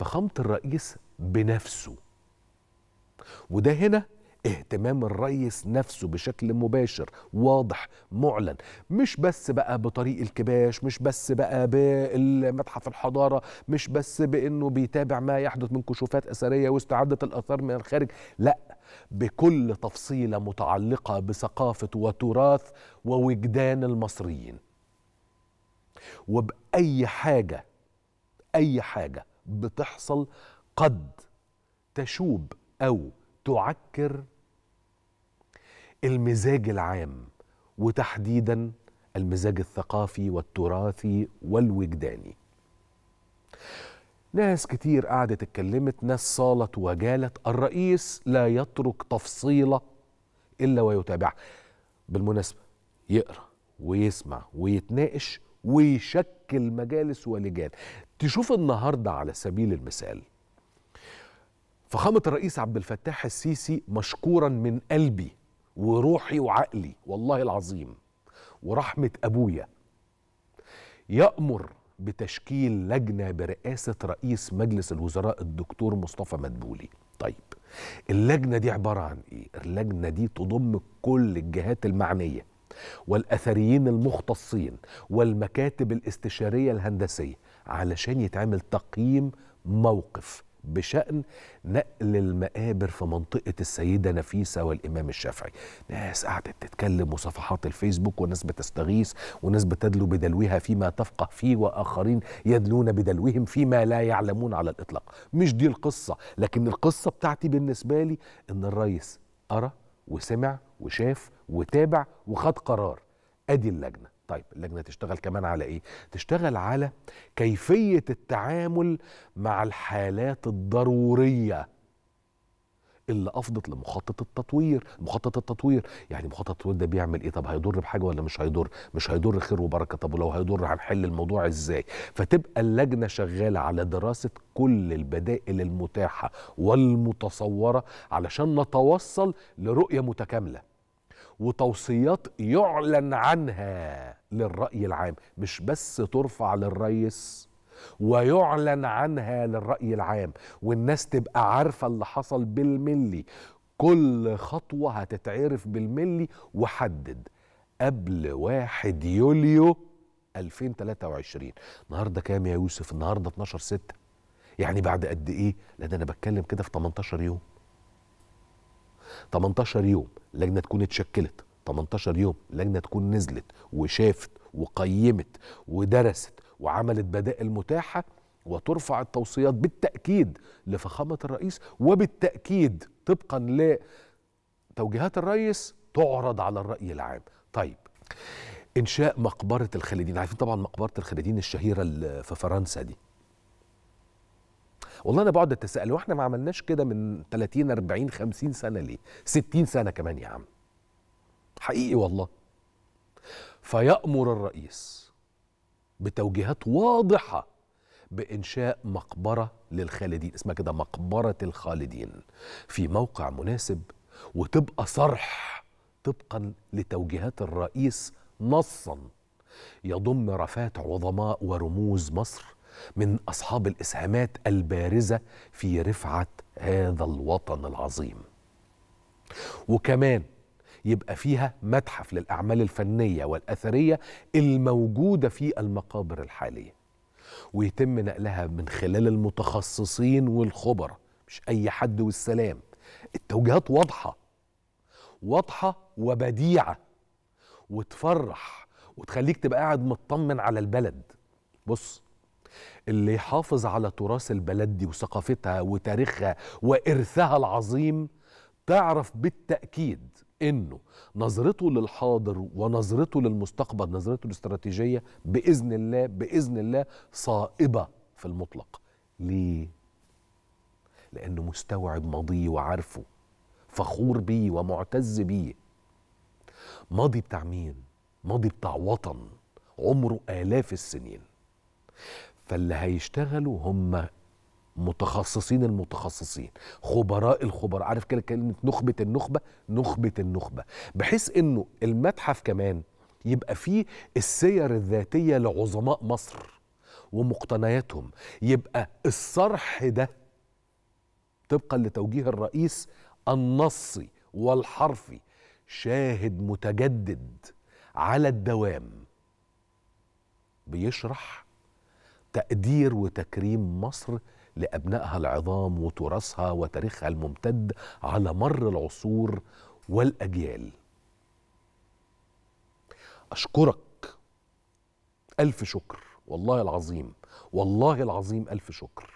فخامة الرئيس بنفسه وده هنا اهتمام الرئيس نفسه بشكل مباشر واضح معلن مش بس بقى بطريق الكباش مش بس بقى بالمتحف الحضارة مش بس بأنه بيتابع ما يحدث من كشوفات أثرية واستعادة الآثار من الخارج لا بكل تفصيلة متعلقة بثقافة وتراث ووجدان المصريين وبأي حاجة أي حاجة بتحصل قد تشوب أو تعكر المزاج العام وتحديدا المزاج الثقافي والتراثي والوجداني ناس كتير قعدت اتكلمت ناس صالت وجالت الرئيس لا يترك تفصيلة إلا ويتابعها بالمناسبة يقرأ ويسمع ويتناقش ويشكل مجالس ولجان تشوف النهارده على سبيل المثال فخامه الرئيس عبد الفتاح السيسي مشكورا من قلبي وروحي وعقلي والله العظيم ورحمه ابويا يامر بتشكيل لجنه برئاسه رئيس مجلس الوزراء الدكتور مصطفى مدبولي طيب اللجنه دي عباره عن ايه اللجنه دي تضم كل الجهات المعنيه والاثريين المختصين والمكاتب الاستشاريه الهندسيه علشان يتعمل تقييم موقف بشأن نقل المقابر في منطقة السيدة نفيسة والإمام الشافعي ناس قعدت تتكلم وصفحات الفيسبوك وناس بتستغيث وناس بتدلو بدلوها فيما تفقه فيه وآخرين يدلون بدلوهم فيما لا يعلمون على الإطلاق مش دي القصة لكن القصة بتاعتي بالنسبة لي إن الرئيس أرى وسمع وشاف وتابع وخد قرار أدي اللجنة طيب اللجنه تشتغل كمان على ايه تشتغل على كيفيه التعامل مع الحالات الضروريه اللي افضت لمخطط التطوير مخطط التطوير يعني مخطط التطوير ده بيعمل ايه طب هيضر بحاجه ولا مش هيضر مش هيضر خير وبركه طب ولو هيضر هنحل الموضوع ازاي فتبقى اللجنه شغاله على دراسه كل البدائل المتاحه والمتصوره علشان نتوصل لرؤيه متكامله وتوصيات يعلن عنها للرأي العام مش بس ترفع للريس ويعلن عنها للرأي العام والناس تبقى عارفة اللي حصل بالملي كل خطوة هتتعرف بالملي وحدد قبل 1 يوليو 2023 النهاردة كام يا يوسف النهاردة 12 ستة يعني بعد قد ايه لا ده انا بتكلم كده في 18 يوم 18 يوم لجنة تكون اتشكلت 18 يوم لجنه تكون نزلت وشافت وقيمت ودرست وعملت بدائل متاحه وترفع التوصيات بالتاكيد لفخامه الرئيس وبالتاكيد طبقا لتوجيهات الرئيس تعرض على الراي العام. طيب انشاء مقبره الخالدين، عارفين طبعا مقبره الخالدين الشهيره في فرنسا دي. والله انا بقعد اتساءل واحنا ما عملناش كده من 30 40 50 سنه ليه؟ 60 سنه كمان يا عم. حقيقي والله فيأمر الرئيس بتوجيهات واضحة بإنشاء مقبرة للخالدين اسمها كده مقبرة الخالدين في موقع مناسب وتبقى صرح طبقا لتوجيهات الرئيس نصا يضم رفات عظماء ورموز مصر من أصحاب الإسهامات البارزة في رفعة هذا الوطن العظيم وكمان يبقى فيها متحف للأعمال الفنية والأثرية الموجودة في المقابر الحالية ويتم نقلها من خلال المتخصصين والخبر مش أي حد والسلام التوجيهات واضحة واضحة وبديعة وتفرح وتخليك تبقى قاعد مطمن على البلد بص اللي يحافظ على تراث البلد دي وثقافتها وتاريخها وإرثها العظيم تعرف بالتأكيد انه نظرته للحاضر ونظرته للمستقبل نظرته الاستراتيجيه باذن الله باذن الله صائبه في المطلق ليه لانه مستوعب ماضيه وعارفه فخور بيه ومعتز بيه ماضي بتاع مين ماضي بتاع وطن عمره الاف السنين فاللي هيشتغلوا هم متخصصين المتخصصين خبراء الخبراء عارف كده كلمه نخبه النخبه نخبه النخبه بحيث انه المتحف كمان يبقى فيه السير الذاتيه لعظماء مصر ومقتنياتهم يبقى الصرح ده طبقا لتوجيه الرئيس النصي والحرفي شاهد متجدد على الدوام بيشرح تقدير وتكريم مصر لابنائها العظام وتراثها وتاريخها الممتد على مر العصور والاجيال اشكرك الف شكر والله العظيم والله العظيم الف شكر